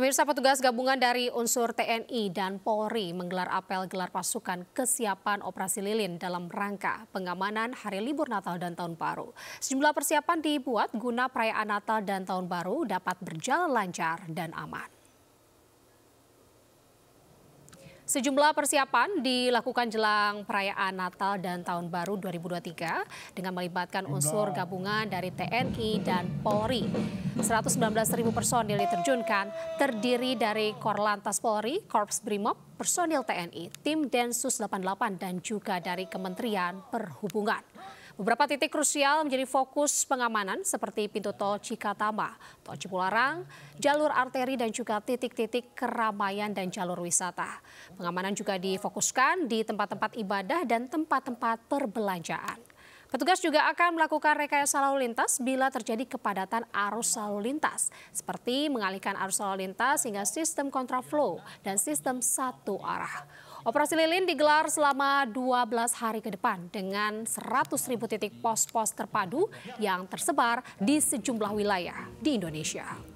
Pemirsa petugas gabungan dari unsur TNI dan Polri menggelar apel gelar pasukan kesiapan operasi lilin dalam rangka pengamanan hari libur Natal dan Tahun Baru. Sejumlah persiapan dibuat guna perayaan Natal dan Tahun Baru dapat berjalan lancar dan aman. Sejumlah persiapan dilakukan jelang perayaan Natal dan Tahun Baru 2023 dengan melibatkan unsur gabungan dari TNI dan Polri. 119.000 personil diterjunkan terdiri dari Korlantas Polri, Korps Brimob, personil TNI, tim Densus 88 dan juga dari Kementerian Perhubungan. Beberapa titik krusial menjadi fokus pengamanan seperti pintu tol Cikatama, tol Cipularang, jalur arteri dan juga titik-titik keramaian dan jalur wisata. Pengamanan juga difokuskan di tempat-tempat ibadah dan tempat-tempat perbelanjaan. Petugas juga akan melakukan rekayasa lalu lintas bila terjadi kepadatan arus lalu lintas, seperti mengalihkan arus lalu lintas hingga sistem kontraflow dan sistem satu arah. Operasi lilin digelar selama 12 hari ke depan dengan 100 ribu titik pos-pos terpadu yang tersebar di sejumlah wilayah di Indonesia.